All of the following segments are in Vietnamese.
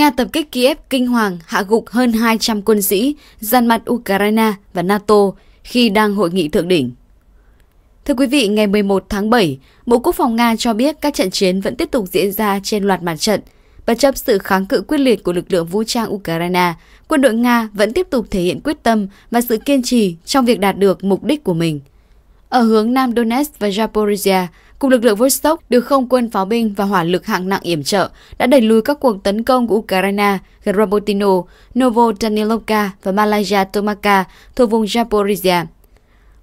Nga tập kích Kiev kinh hoàng hạ gục hơn 200 quân sĩ dàn mặt Ukraine và NATO khi đang hội nghị thượng đỉnh. Thưa quý vị, ngày 11 tháng 7, Bộ Quốc phòng Nga cho biết các trận chiến vẫn tiếp tục diễn ra trên loạt mặt trận. Bất chấp sự kháng cự quyết liệt của lực lượng vũ trang Ukraine, quân đội Nga vẫn tiếp tục thể hiện quyết tâm và sự kiên trì trong việc đạt được mục đích của mình. Ở hướng Nam Donetsk và Zaporizhia, Cùng lực lượng Vostok được không quân pháo binh và hỏa lực hạng nặng yểm trợ đã đẩy lùi các cuộc tấn công của Ukraine gần Robotino, Novotanilovka và Malaya Tomaka thuộc vùng Zaporizhia.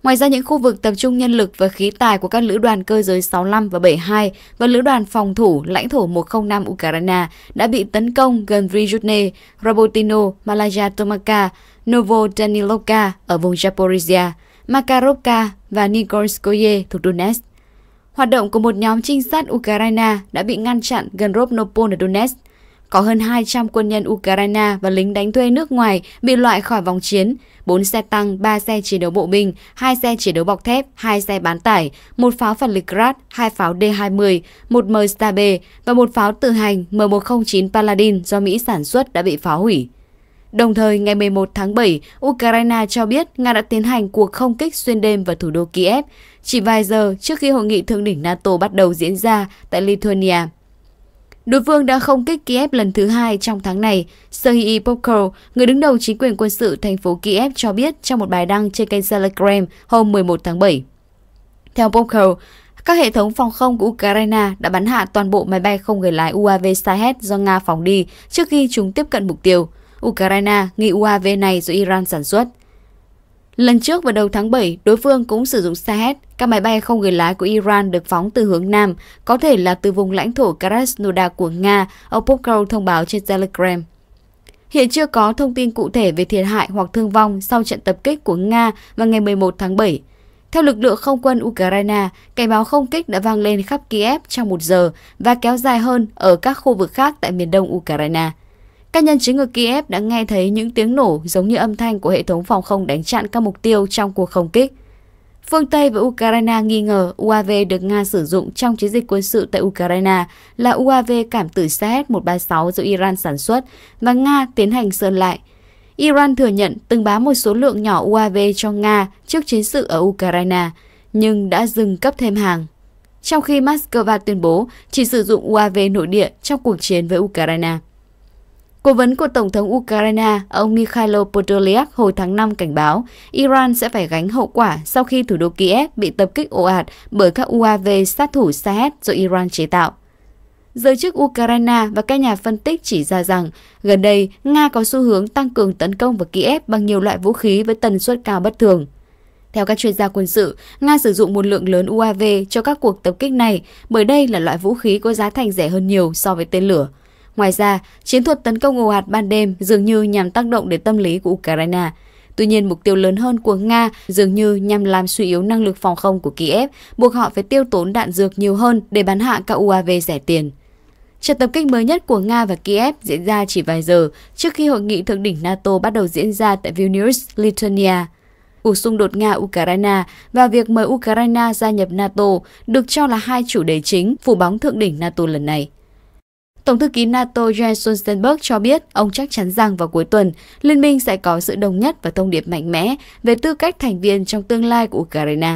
Ngoài ra, những khu vực tập trung nhân lực và khí tài của các lữ đoàn cơ giới 65 và 72 và lữ đoàn phòng thủ lãnh thổ 105 Ukraine đã bị tấn công gần Vrijutne, Robotino, Malaya Tomaka, Novotanilovka ở vùng Zaporizhia, Makarovka và Nikolskoye thuộc Donetsk. Hoạt động của một nhóm trinh sát Ukraine đã bị ngăn chặn gần Ropnopol ở Donetsk. Có hơn 200 quân nhân Ukraine và lính đánh thuê nước ngoài bị loại khỏi vòng chiến, 4 xe tăng, 3 xe chiến đấu bộ binh, 2 xe chiến đấu bọc thép, 2 xe bán tải, một pháo phản lực Grad, 2 pháo D-20, một MSTB và một pháo tự hành M109 Paladin do Mỹ sản xuất đã bị phá hủy. Đồng thời, ngày 11 tháng 7, Ukraine cho biết Nga đã tiến hành cuộc không kích xuyên đêm vào thủ đô Kiev chỉ vài giờ trước khi hội nghị thượng đỉnh NATO bắt đầu diễn ra tại Lithuania. Đối phương đã không kích Kiev lần thứ hai trong tháng này. Sergei Popko, người đứng đầu chính quyền quân sự thành phố Kiev cho biết trong một bài đăng trên kênh Telegram hôm 11 tháng 7. Theo Popko, các hệ thống phòng không của Ukraine đã bắn hạ toàn bộ máy bay không người lái UAV Sahet do Nga phóng đi trước khi chúng tiếp cận mục tiêu. Ukraine nghi UAV này do Iran sản xuất. Lần trước vào đầu tháng 7, đối phương cũng sử dụng Sahed, các máy bay không người lái của Iran được phóng từ hướng Nam, có thể là từ vùng lãnh thổ Krasnodar của Nga, ông Popkov thông báo trên Telegram. Hiện chưa có thông tin cụ thể về thiệt hại hoặc thương vong sau trận tập kích của Nga vào ngày 11 tháng 7. Theo lực lượng không quân Ukraine, cảnh báo không kích đã vang lên khắp Kiev trong một giờ và kéo dài hơn ở các khu vực khác tại miền đông Ukraine. Các nhân chứng ở Kiev đã nghe thấy những tiếng nổ giống như âm thanh của hệ thống phòng không đánh chặn các mục tiêu trong cuộc không kích. Phương Tây và Ukraine nghi ngờ UAV được Nga sử dụng trong chiến dịch quân sự tại Ukraine là UAV cảm tử Sahed-136 do Iran sản xuất và Nga tiến hành sơn lại. Iran thừa nhận từng bán một số lượng nhỏ UAV cho Nga trước chiến sự ở Ukraine, nhưng đã dừng cấp thêm hàng. Trong khi Moscow tuyên bố chỉ sử dụng UAV nội địa trong cuộc chiến với Ukraine. Cố vấn của Tổng thống Ukraine, ông Mikhailo Podolyak hồi tháng 5 cảnh báo Iran sẽ phải gánh hậu quả sau khi thủ đô Kiev bị tập kích ồ ạt bởi các UAV sát thủ Sahed do Iran chế tạo. Giới chức Ukraine và các nhà phân tích chỉ ra rằng gần đây Nga có xu hướng tăng cường tấn công vào Kiev bằng nhiều loại vũ khí với tần suất cao bất thường. Theo các chuyên gia quân sự, Nga sử dụng một lượng lớn UAV cho các cuộc tập kích này bởi đây là loại vũ khí có giá thành rẻ hơn nhiều so với tên lửa. Ngoài ra, chiến thuật tấn công ồ ạt ban đêm dường như nhằm tác động đến tâm lý của Ukraine. Tuy nhiên, mục tiêu lớn hơn của Nga dường như nhằm làm suy yếu năng lực phòng không của Kiev, buộc họ phải tiêu tốn đạn dược nhiều hơn để bắn hạ các UAV rẻ tiền. Trận tập kích mới nhất của Nga và Kiev diễn ra chỉ vài giờ trước khi hội nghị thượng đỉnh NATO bắt đầu diễn ra tại Vilnius, Lithuania. Cuộc xung đột Nga-Ukraine và việc mời Ukraine gia nhập NATO được cho là hai chủ đề chính phủ bóng thượng đỉnh NATO lần này. Tổng thư ký NATO Jens Stoltenberg cho biết ông chắc chắn rằng vào cuối tuần, liên minh sẽ có sự đồng nhất và thông điệp mạnh mẽ về tư cách thành viên trong tương lai của Ukraine.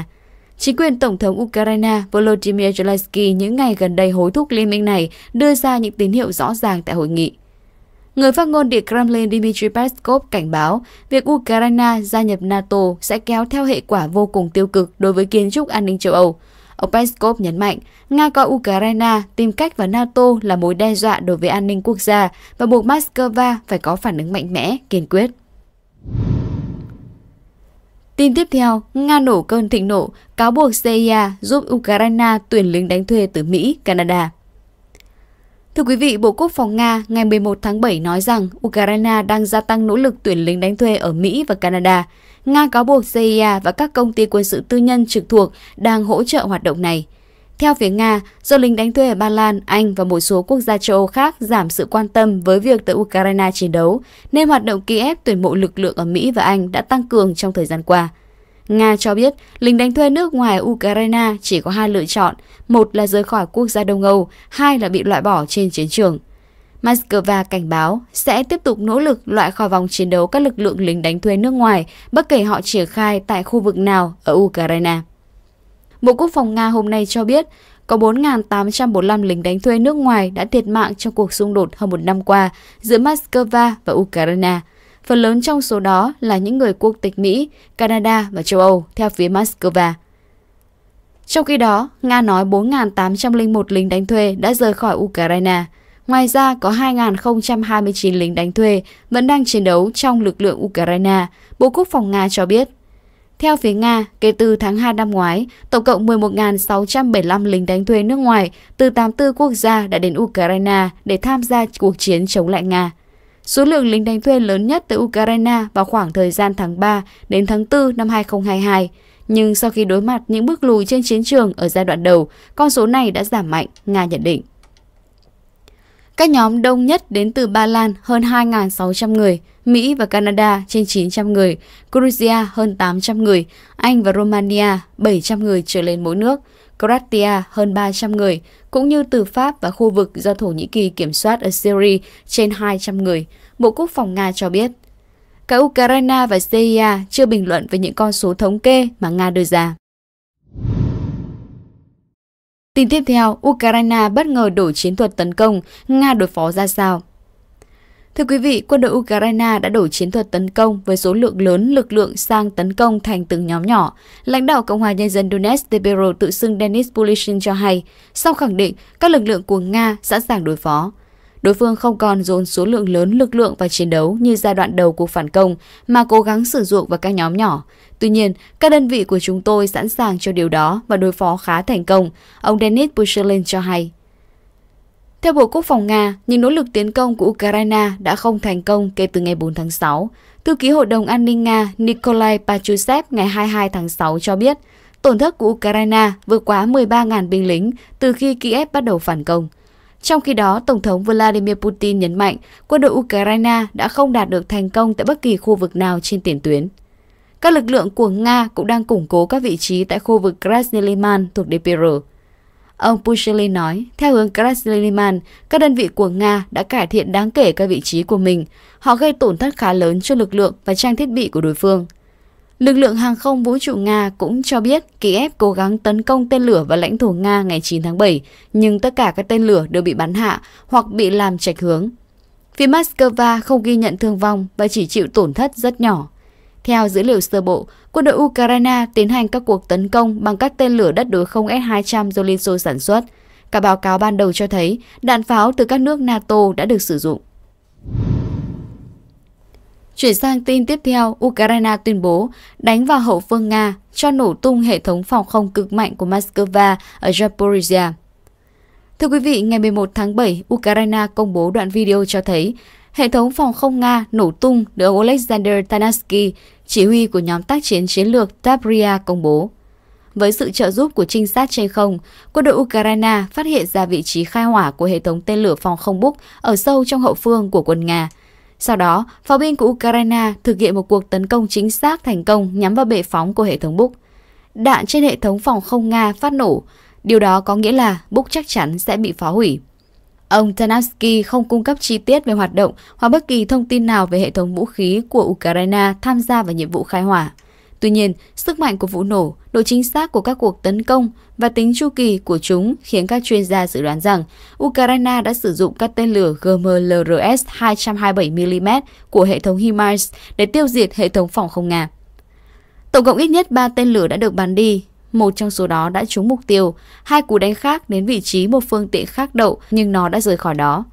Chính quyền Tổng thống Ukraine Volodymyr Zelensky những ngày gần đây hối thúc liên minh này đưa ra những tín hiệu rõ ràng tại hội nghị. Người phát ngôn Điện Kremlin Dmitry Peskov cảnh báo việc Ukraine gia nhập NATO sẽ kéo theo hệ quả vô cùng tiêu cực đối với kiến trúc an ninh châu Âu. Ông Peskov nhấn mạnh, Nga coi Ukraine tìm cách vào NATO là mối đe dọa đối với an ninh quốc gia và buộc Moscow phải có phản ứng mạnh mẽ, kiên quyết. Tin tiếp theo, Nga nổ cơn thịnh nộ, cáo buộc CIA giúp Ukraine tuyển lính đánh thuê từ Mỹ, Canada. Thưa quý vị, Bộ Quốc phòng Nga ngày 11 tháng 7 nói rằng Ukraine đang gia tăng nỗ lực tuyển lính đánh thuê ở Mỹ và Canada. Nga cáo buộc CIA và các công ty quân sự tư nhân trực thuộc đang hỗ trợ hoạt động này. Theo phía Nga, do lính đánh thuê ở Ba Lan, Anh và một số quốc gia châu Âu khác giảm sự quan tâm với việc tới Ukraine chiến đấu, nên hoạt động Kiev tuyển mộ lực lượng ở Mỹ và Anh đã tăng cường trong thời gian qua. Nga cho biết lính đánh thuê nước ngoài Ukraine chỉ có hai lựa chọn, một là rời khỏi quốc gia Đông Âu, hai là bị loại bỏ trên chiến trường. Moscow cảnh báo sẽ tiếp tục nỗ lực loại khỏi vòng chiến đấu các lực lượng lính đánh thuê nước ngoài, bất kể họ triển khai tại khu vực nào ở Ukraine. Bộ Quốc phòng Nga hôm nay cho biết, có 4.845 lính đánh thuê nước ngoài đã thiệt mạng trong cuộc xung đột hơn một năm qua giữa Moscow và Ukraine. Phần lớn trong số đó là những người quốc tịch Mỹ, Canada và châu Âu, theo phía Moscow. Trong khi đó, Nga nói 4.801 lính đánh thuê đã rời khỏi Ukraine – Ngoài ra, có 2.029 lính đánh thuê vẫn đang chiến đấu trong lực lượng Ukraine, Bộ Quốc phòng Nga cho biết. Theo phía Nga, kể từ tháng 2 năm ngoái, tổng cộng 11.675 lính đánh thuê nước ngoài từ 84 quốc gia đã đến Ukraine để tham gia cuộc chiến chống lại Nga. Số lượng lính đánh thuê lớn nhất tới Ukraine vào khoảng thời gian tháng 3 đến tháng 4 năm 2022, nhưng sau khi đối mặt những bước lùi trên chiến trường ở giai đoạn đầu, con số này đã giảm mạnh, Nga nhận định. Các nhóm đông nhất đến từ Ba Lan hơn 2.600 người, Mỹ và Canada trên 900 người, Georgia hơn 800 người, Anh và Romania 700 người trở lên mỗi nước, Croatia hơn 300 người, cũng như từ Pháp và khu vực do Thổ Nhĩ Kỳ kiểm soát ở Syria trên 200 người, Bộ Quốc phòng Nga cho biết. Cả Ukraine và Syria chưa bình luận về những con số thống kê mà Nga đưa ra. Tin tiếp theo, Ukraine bất ngờ đổi chiến thuật tấn công, Nga đối phó ra sao? Thưa quý vị, quân đội Ukraine đã đổi chiến thuật tấn công với số lượng lớn lực lượng sang tấn công thành từng nhóm nhỏ. Lãnh đạo Cộng hòa Nhân dân Donetsk Tepero tự xưng Denis Pulishin cho hay, sau khẳng định các lực lượng của Nga sẵn sàng đối phó. Đối phương không còn dồn số lượng lớn lực lượng vào chiến đấu như giai đoạn đầu cuộc phản công mà cố gắng sử dụng vào các nhóm nhỏ. Tuy nhiên, các đơn vị của chúng tôi sẵn sàng cho điều đó và đối phó khá thành công, ông Denis Pushilin cho hay. Theo Bộ Quốc phòng Nga, những nỗ lực tiến công của Ukraine đã không thành công kể từ ngày 4 tháng 6. Thư ký Hội đồng An ninh Nga Nikolai Pachusev ngày 22 tháng 6 cho biết, tổn thất của Ukraine vượt quá 13.000 binh lính từ khi Kiev bắt đầu phản công – trong khi đó, Tổng thống Vladimir Putin nhấn mạnh quân đội Ukraine đã không đạt được thành công tại bất kỳ khu vực nào trên tiền tuyến. Các lực lượng của Nga cũng đang củng cố các vị trí tại khu vực Krasneliman thuộc DPR. Ông Pushilin nói, theo hướng Krasneliman, các đơn vị của Nga đã cải thiện đáng kể các vị trí của mình. Họ gây tổn thất khá lớn cho lực lượng và trang thiết bị của đối phương. Lực lượng hàng không vũ trụ Nga cũng cho biết Kiev cố gắng tấn công tên lửa vào lãnh thổ Nga ngày 9 tháng 7, nhưng tất cả các tên lửa đều bị bắn hạ hoặc bị làm chạch hướng. Phía Moscow không ghi nhận thương vong và chỉ chịu tổn thất rất nhỏ. Theo dữ liệu sơ bộ, quân đội Ukraine tiến hành các cuộc tấn công bằng các tên lửa đất đối không S-200 do Liên Xô sản xuất. Các báo cáo ban đầu cho thấy đạn pháo từ các nước NATO đã được sử dụng. Chuyển sang tin tiếp theo, Ukraine tuyên bố đánh vào hậu phương Nga cho nổ tung hệ thống phòng không cực mạnh của Moscow ở Zaporizhia. Thưa quý vị, ngày 11 tháng 7, Ukraine công bố đoạn video cho thấy hệ thống phòng không Nga nổ tung được Alexander Tanaski, chỉ huy của nhóm tác chiến chiến lược Tabria công bố. Với sự trợ giúp của trinh sát trên không, quân đội Ukraine phát hiện ra vị trí khai hỏa của hệ thống tên lửa phòng không Buk ở sâu trong hậu phương của quân Nga – sau đó, pháo binh của Ukraine thực hiện một cuộc tấn công chính xác thành công nhắm vào bệ phóng của hệ thống Búc. Đạn trên hệ thống phòng không Nga phát nổ, điều đó có nghĩa là Búc chắc chắn sẽ bị phá hủy. Ông Tanaski không cung cấp chi tiết về hoạt động hoặc bất kỳ thông tin nào về hệ thống vũ khí của Ukraine tham gia vào nhiệm vụ khai hỏa. Tuy nhiên, sức mạnh của vụ nổ Độ chính xác của các cuộc tấn công và tính chu kỳ của chúng khiến các chuyên gia dự đoán rằng Ukraine đã sử dụng các tên lửa GMLRS 227mm của hệ thống HIMARS để tiêu diệt hệ thống phòng không Nga. Tổng cộng ít nhất 3 tên lửa đã được bắn đi, một trong số đó đã trúng mục tiêu, hai cú đánh khác đến vị trí một phương tiện khác đậu nhưng nó đã rời khỏi đó.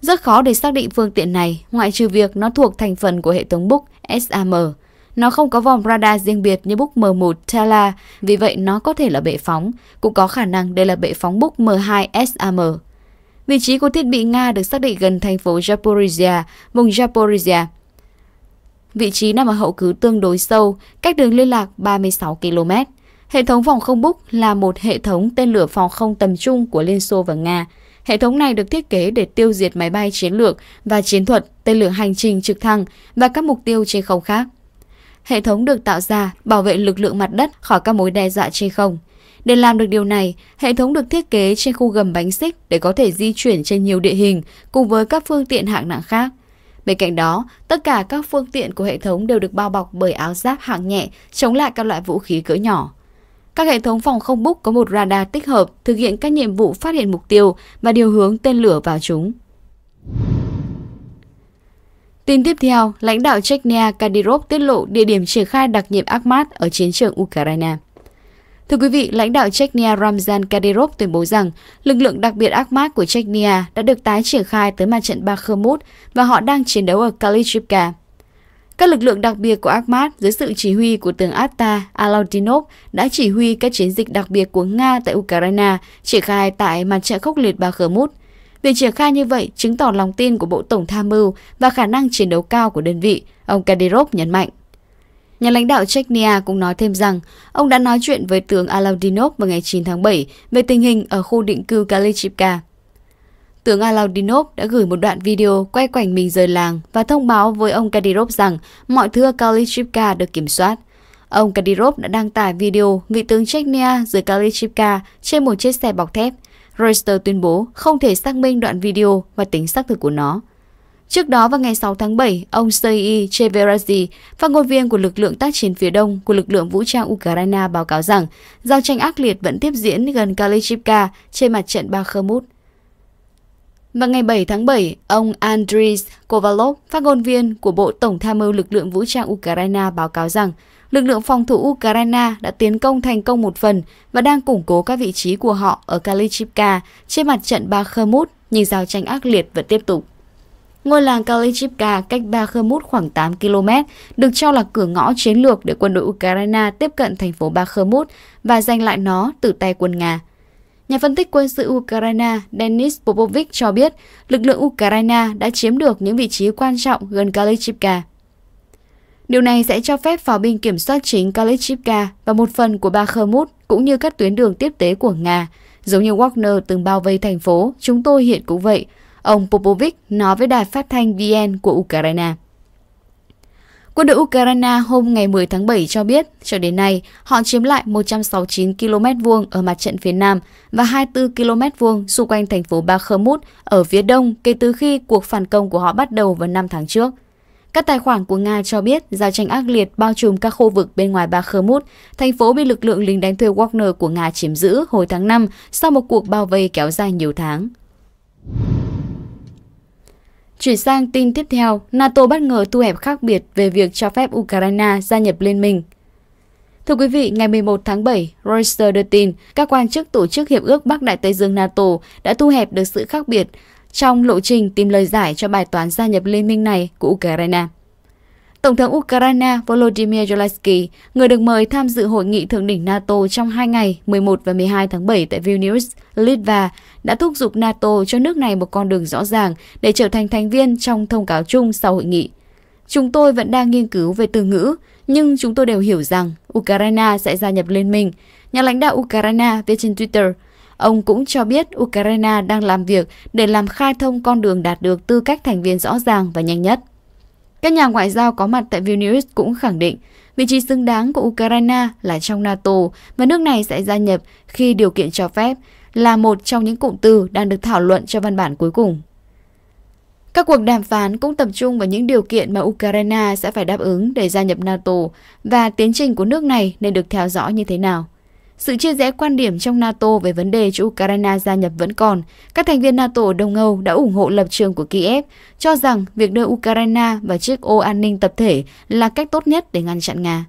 Rất khó để xác định phương tiện này, ngoại trừ việc nó thuộc thành phần của hệ thống Buk SAM, nó không có vòng radar riêng biệt như búc M1 tala vì vậy nó có thể là bệ phóng, cũng có khả năng đây là bệ phóng búc M2 SAM. Vị trí của thiết bị Nga được xác định gần thành phố Zaporizhia, vùng Zaporizhia. Vị trí nằm ở hậu cứ tương đối sâu, cách đường liên lạc 36 km. Hệ thống phòng không Búc là một hệ thống tên lửa phòng không tầm trung của Liên Xô và Nga. Hệ thống này được thiết kế để tiêu diệt máy bay chiến lược và chiến thuật, tên lửa hành trình trực thăng và các mục tiêu trên không khác. Hệ thống được tạo ra bảo vệ lực lượng mặt đất khỏi các mối đe dọa trên không. Để làm được điều này, hệ thống được thiết kế trên khu gầm bánh xích để có thể di chuyển trên nhiều địa hình cùng với các phương tiện hạng nặng khác. Bên cạnh đó, tất cả các phương tiện của hệ thống đều được bao bọc bởi áo giáp hạng nhẹ chống lại các loại vũ khí cỡ nhỏ. Các hệ thống phòng không búc có một radar tích hợp thực hiện các nhiệm vụ phát hiện mục tiêu và điều hướng tên lửa vào chúng. Tin tiếp theo, lãnh đạo Chechnya Kadyrov tiết lộ địa điểm triển khai đặc nhiệm Akhmat ở chiến trường Ukraine. Thưa quý vị, lãnh đạo Chechnya Ramzan Kadyrov tuyên bố rằng lực lượng đặc biệt Akhmat của Chechnya đã được tái triển khai tới mặt trận Bakhmut và họ đang chiến đấu ở Kalishivka. Các lực lượng đặc biệt của Akhmat dưới sự chỉ huy của tướng Atta Alaudinov đã chỉ huy các chiến dịch đặc biệt của Nga tại Ukraine triển khai tại mặt trận khốc liệt Bakhmut Việc triển khai như vậy chứng tỏ lòng tin của Bộ Tổng Tham mưu và khả năng chiến đấu cao của đơn vị, ông Kadyrov nhấn mạnh. Nhà lãnh đạo Chechnya cũng nói thêm rằng ông đã nói chuyện với tướng Alaudinov vào ngày 9 tháng 7 về tình hình ở khu định cư Kalichivka. Tướng Alaudinov đã gửi một đoạn video quay quanh mình rời làng và thông báo với ông Kadyrov rằng mọi thứ ở Kalichivka được kiểm soát. Ông Kadyrov đã đăng tải video vị tướng Chechnya rời Kalichivka trên một chiếc xe bọc thép – Reuters tuyên bố không thể xác minh đoạn video và tính xác thực của nó. Trước đó vào ngày 6 tháng 7, ông Sergei Cheverazi, phát ngôn viên của lực lượng tác chiến phía đông của lực lượng vũ trang Ukraine báo cáo rằng giao tranh ác liệt vẫn tiếp diễn gần Kalachivka trên mặt trận Bakhmut vào ngày 7 tháng 7, ông Andriy Kovalov, phát ngôn viên của Bộ Tổng tham mưu lực lượng vũ trang Ukraine báo cáo rằng lực lượng phòng thủ Ukraine đã tiến công thành công một phần và đang củng cố các vị trí của họ ở Kalichivka trên mặt trận Bakhmut, nhưng giao tranh ác liệt vẫn tiếp tục. Ngôi làng Kalichivka cách Bakhmut khoảng 8 km, được cho là cửa ngõ chiến lược để quân đội Ukraine tiếp cận thành phố Bakhmut và giành lại nó từ tay quân Nga. Nhà phân tích quân sự Ukraine Denis Popovic cho biết lực lượng Ukraine đã chiếm được những vị trí quan trọng gần Kalachivka. Điều này sẽ cho phép pháo binh kiểm soát chính Kalachivka và một phần của Bakhmut cũng như các tuyến đường tiếp tế của Nga. Giống như Wagner từng bao vây thành phố, chúng tôi hiện cũng vậy, ông Popovic nói với đài phát thanh VN của Ukraine. Quân đội Ukraine hôm ngày 10 tháng 7 cho biết, cho đến nay, họ chiếm lại 169 km vuông ở mặt trận phía Nam và 24 km vuông xung quanh thành phố Bakhmut ở phía Đông kể từ khi cuộc phản công của họ bắt đầu vào năm tháng trước. Các tài khoản của Nga cho biết giao tranh ác liệt bao trùm các khu vực bên ngoài Bakhmut, thành phố bị lực lượng lính đánh thuê Wagner của Nga chiếm giữ hồi tháng 5 sau một cuộc bao vây kéo dài nhiều tháng. Chuyển sang tin tiếp theo, NATO bất ngờ thu hẹp khác biệt về việc cho phép Ukraine gia nhập liên minh. Thưa quý vị, ngày 11 tháng 7, Reuters đưa tin các quan chức tổ chức Hiệp ước Bắc Đại Tây Dương NATO đã thu hẹp được sự khác biệt trong lộ trình tìm lời giải cho bài toán gia nhập liên minh này của Ukraine. Tổng thống Ukraine Volodymyr Zelensky, người được mời tham dự hội nghị thượng đỉnh NATO trong hai ngày 11 và 12 tháng 7 tại Vilnius, Litva, đã thúc giục NATO cho nước này một con đường rõ ràng để trở thành thành viên trong thông cáo chung sau hội nghị. Chúng tôi vẫn đang nghiên cứu về từ ngữ, nhưng chúng tôi đều hiểu rằng Ukraine sẽ gia nhập liên minh. Nhà lãnh đạo Ukraine viết trên Twitter, Ông cũng cho biết Ukraine đang làm việc để làm khai thông con đường đạt được tư cách thành viên rõ ràng và nhanh nhất. Các nhà ngoại giao có mặt tại Vilnius cũng khẳng định vị trí xứng đáng của Ukraine là trong NATO và nước này sẽ gia nhập khi điều kiện cho phép là một trong những cụm từ đang được thảo luận cho văn bản cuối cùng. Các cuộc đàm phán cũng tập trung vào những điều kiện mà Ukraine sẽ phải đáp ứng để gia nhập NATO và tiến trình của nước này nên được theo dõi như thế nào. Sự chia rẽ quan điểm trong NATO về vấn đề cho Ukraine gia nhập vẫn còn. Các thành viên NATO ở Đông Âu đã ủng hộ lập trường của Kiev, cho rằng việc đưa Ukraine vào chiếc ô an ninh tập thể là cách tốt nhất để ngăn chặn Nga.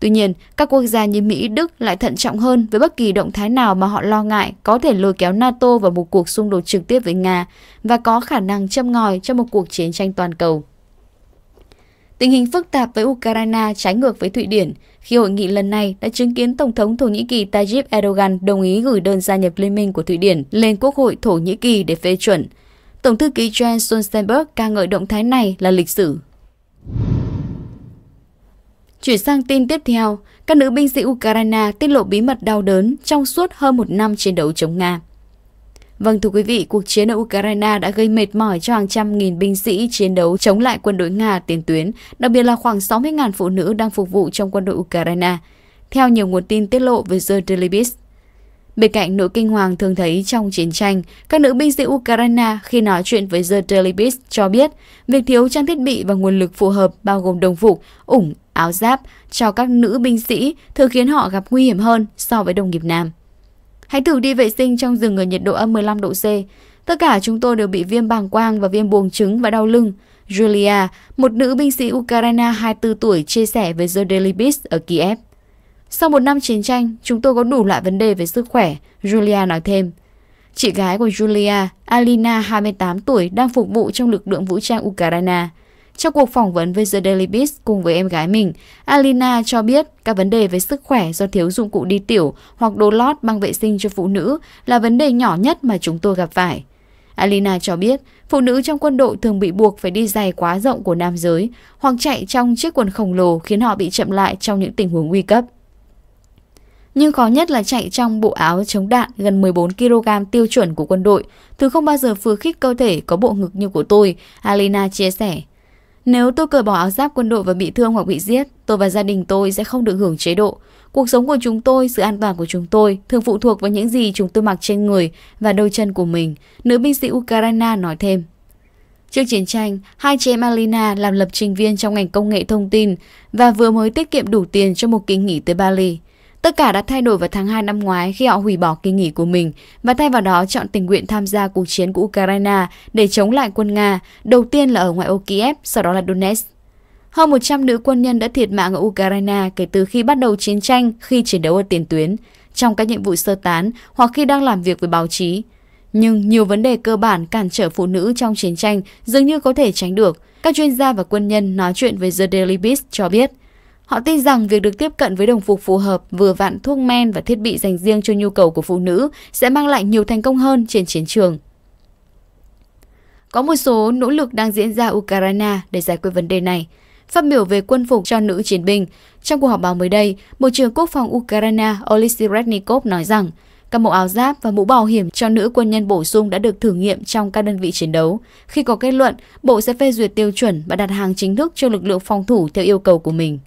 Tuy nhiên, các quốc gia như Mỹ, Đức lại thận trọng hơn với bất kỳ động thái nào mà họ lo ngại có thể lôi kéo NATO vào một cuộc xung đột trực tiếp với Nga và có khả năng châm ngòi cho một cuộc chiến tranh toàn cầu. Tình hình phức tạp với Ukraine trái ngược với Thụy Điển khi hội nghị lần này đã chứng kiến Tổng thống Thổ Nhĩ Kỳ Tayyip Erdogan đồng ý gửi đơn gia nhập Liên minh của Thụy Điển lên Quốc hội Thổ Nhĩ Kỳ để phê chuẩn. Tổng thư ký Jens Stoltenberg ca ngợi động thái này là lịch sử. Chuyển sang tin tiếp theo, các nữ binh sĩ Ukraine tiết lộ bí mật đau đớn trong suốt hơn một năm chiến đấu chống Nga. Vâng thưa quý vị, cuộc chiến ở Ukraine đã gây mệt mỏi cho hàng trăm nghìn binh sĩ chiến đấu chống lại quân đội Nga tiền tuyến, đặc biệt là khoảng 60.000 phụ nữ đang phục vụ trong quân đội Ukraine, theo nhiều nguồn tin tiết lộ với The Daily Beast. Bên cạnh nỗi kinh hoàng thường thấy trong chiến tranh, các nữ binh sĩ Ukraine khi nói chuyện với The Daily Beast cho biết việc thiếu trang thiết bị và nguồn lực phù hợp bao gồm đồng phục, ủng, áo giáp cho các nữ binh sĩ thường khiến họ gặp nguy hiểm hơn so với đồng nghiệp nam. Hãy thử đi vệ sinh trong rừng ở nhiệt độ âm 15 độ C. Tất cả chúng tôi đều bị viêm bàng quang và viêm buồng trứng và đau lưng. Julia, một nữ binh sĩ Ukraine 24 tuổi chia sẻ với The Daily Beast ở Kiev. Sau một năm chiến tranh, chúng tôi có đủ loại vấn đề về sức khỏe, Julia nói thêm. Chị gái của Julia, Alina 28 tuổi, đang phục vụ trong lực lượng vũ trang Ukraine. Trong cuộc phỏng vấn với The Daily Beast cùng với em gái mình, Alina cho biết các vấn đề về sức khỏe do thiếu dụng cụ đi tiểu hoặc đồ lót bằng vệ sinh cho phụ nữ là vấn đề nhỏ nhất mà chúng tôi gặp phải. Alina cho biết, phụ nữ trong quân đội thường bị buộc phải đi giày quá rộng của nam giới hoặc chạy trong chiếc quần khổng lồ khiến họ bị chậm lại trong những tình huống nguy cấp. Nhưng khó nhất là chạy trong bộ áo chống đạn gần 14 kg tiêu chuẩn của quân đội. Thứ không bao giờ vừa khích cơ thể có bộ ngực như của tôi, Alina chia sẻ. Nếu tôi cởi bỏ áo giáp quân đội và bị thương hoặc bị giết, tôi và gia đình tôi sẽ không được hưởng chế độ. Cuộc sống của chúng tôi, sự an toàn của chúng tôi thường phụ thuộc vào những gì chúng tôi mặc trên người và đôi chân của mình, nữ binh sĩ Ukraine nói thêm. Trước chiến tranh, hai chị em Alina làm lập trình viên trong ngành công nghệ thông tin và vừa mới tiết kiệm đủ tiền cho một kỳ nghỉ tới Bali. Tất cả đã thay đổi vào tháng 2 năm ngoái khi họ hủy bỏ kỳ nghỉ của mình và thay vào đó chọn tình nguyện tham gia cuộc chiến của Ukraine để chống lại quân Nga, đầu tiên là ở ngoại ô Kiev, sau đó là Donetsk. Hơn 100 nữ quân nhân đã thiệt mạng ở Ukraine kể từ khi bắt đầu chiến tranh khi chiến đấu ở tiền tuyến, trong các nhiệm vụ sơ tán hoặc khi đang làm việc với báo chí. Nhưng nhiều vấn đề cơ bản cản trở phụ nữ trong chiến tranh dường như có thể tránh được. Các chuyên gia và quân nhân nói chuyện với The Daily Beast cho biết – Họ tin rằng việc được tiếp cận với đồng phục phù hợp, vừa vặn thuốc men và thiết bị dành riêng cho nhu cầu của phụ nữ sẽ mang lại nhiều thành công hơn trên chiến trường. Có một số nỗ lực đang diễn ra Ukraine để giải quyết vấn đề này. Phát biểu về quân phục cho nữ chiến binh, trong cuộc họp báo mới đây, Bộ trưởng Quốc phòng Ukraine Oleksiy Rednikov nói rằng các mẫu áo giáp và mũ bảo hiểm cho nữ quân nhân bổ sung đã được thử nghiệm trong các đơn vị chiến đấu. Khi có kết luận, Bộ sẽ phê duyệt tiêu chuẩn và đặt hàng chính thức cho lực lượng phòng thủ theo yêu cầu của mình.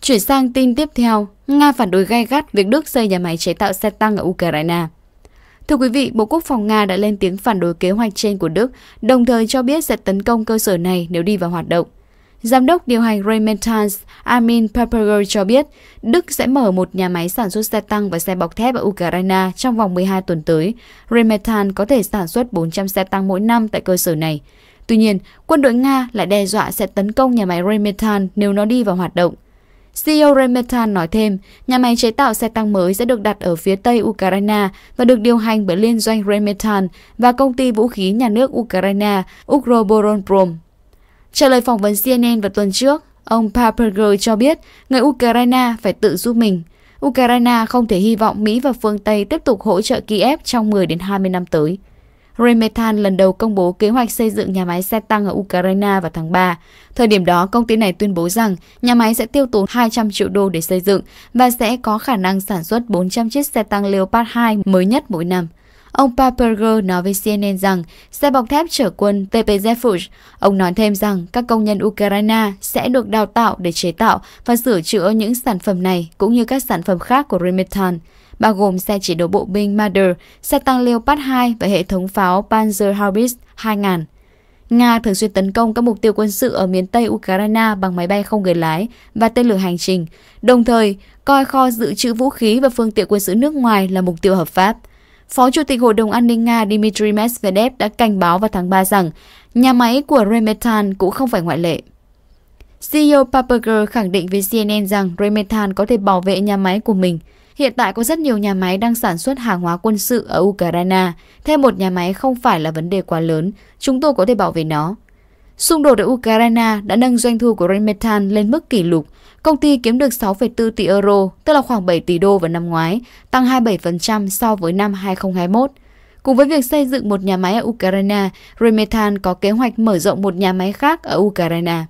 Chuyển sang tin tiếp theo, Nga phản đối gay gắt việc Đức xây nhà máy chế tạo xe tăng ở Ukraine. Thưa quý vị, Bộ Quốc phòng Nga đã lên tiếng phản đối kế hoạch trên của Đức, đồng thời cho biết sẽ tấn công cơ sở này nếu đi vào hoạt động. Giám đốc điều hành Rheinmetall Armin Paperger cho biết Đức sẽ mở một nhà máy sản xuất xe tăng và xe bọc thép ở Ukraine trong vòng 12 tuần tới. Rheinmetall có thể sản xuất 400 xe tăng mỗi năm tại cơ sở này. Tuy nhiên, quân đội Nga lại đe dọa sẽ tấn công nhà máy Remetan nếu nó đi vào hoạt động. CEO Remetan nói thêm, nhà máy chế tạo xe tăng mới sẽ được đặt ở phía tây Ukraine và được điều hành bởi liên doanh Remetan và công ty vũ khí nhà nước Ukraine Ukroboronprom. Trả lời phỏng vấn CNN vào tuần trước, ông Paperger cho biết người Ukraine phải tự giúp mình. Ukraine không thể hy vọng Mỹ và phương Tây tiếp tục hỗ trợ Kiev trong 10 đến 20 năm tới. Rheinmetall lần đầu công bố kế hoạch xây dựng nhà máy xe tăng ở Ukraine vào tháng 3. Thời điểm đó, công ty này tuyên bố rằng nhà máy sẽ tiêu tốn 200 triệu đô để xây dựng và sẽ có khả năng sản xuất 400 chiếc xe tăng Leopard 2 mới nhất mỗi năm. Ông Paperger nói với CNN rằng xe bọc thép chở quân TPZ Fuchs. Ông nói thêm rằng các công nhân Ukraine sẽ được đào tạo để chế tạo và sửa chữa những sản phẩm này cũng như các sản phẩm khác của Rheinmetall bao gồm xe chỉ đấu bộ binh Marder, xe tăng Leopard 2 và hệ thống pháo Panzerhaubitz 2000. Nga thường xuyên tấn công các mục tiêu quân sự ở miền Tây Ukraine bằng máy bay không người lái và tên lửa hành trình, đồng thời coi kho dự trữ vũ khí và phương tiện quân sự nước ngoài là mục tiêu hợp pháp. Phó Chủ tịch Hội đồng An ninh Nga Dmitry Medvedev đã cảnh báo vào tháng 3 rằng nhà máy của Remetan cũng không phải ngoại lệ. CEO Paperger khẳng định với CNN rằng Remetan có thể bảo vệ nhà máy của mình – Hiện tại có rất nhiều nhà máy đang sản xuất hàng hóa quân sự ở Ukraine. Thêm một nhà máy không phải là vấn đề quá lớn, chúng tôi có thể bảo vệ nó. Xung đột ở Ukraine đã nâng doanh thu của Rheinmetall lên mức kỷ lục. Công ty kiếm được 6,4 tỷ euro, tức là khoảng 7 tỷ đô vào năm ngoái, tăng 27% so với năm 2021. Cùng với việc xây dựng một nhà máy ở Ukraine, Rheinmetall có kế hoạch mở rộng một nhà máy khác ở Ukraine.